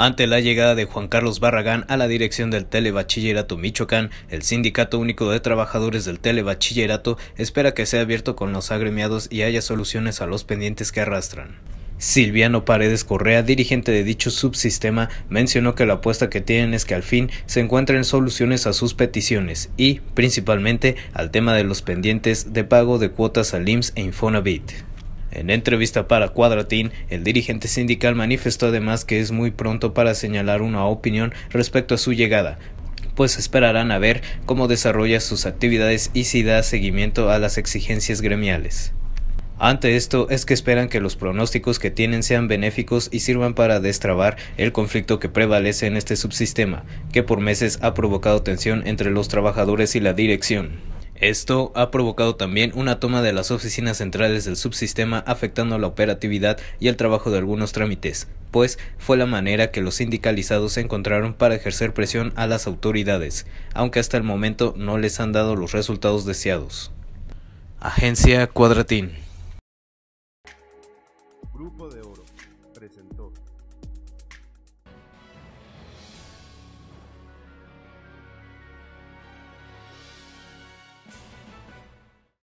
Ante la llegada de Juan Carlos Barragán a la dirección del Telebachillerato Michoacán, el Sindicato Único de Trabajadores del Telebachillerato espera que sea abierto con los agremiados y haya soluciones a los pendientes que arrastran. Silviano Paredes Correa, dirigente de dicho subsistema, mencionó que la apuesta que tienen es que al fin se encuentren soluciones a sus peticiones y, principalmente, al tema de los pendientes de pago de cuotas al IMSS e Infonavit. En entrevista para Cuadratín, el dirigente sindical manifestó además que es muy pronto para señalar una opinión respecto a su llegada, pues esperarán a ver cómo desarrolla sus actividades y si da seguimiento a las exigencias gremiales. Ante esto es que esperan que los pronósticos que tienen sean benéficos y sirvan para destrabar el conflicto que prevalece en este subsistema, que por meses ha provocado tensión entre los trabajadores y la dirección. Esto ha provocado también una toma de las oficinas centrales del subsistema afectando la operatividad y el trabajo de algunos trámites, pues fue la manera que los sindicalizados se encontraron para ejercer presión a las autoridades, aunque hasta el momento no les han dado los resultados deseados. Agencia Cuadratín Grupo de Oro presentó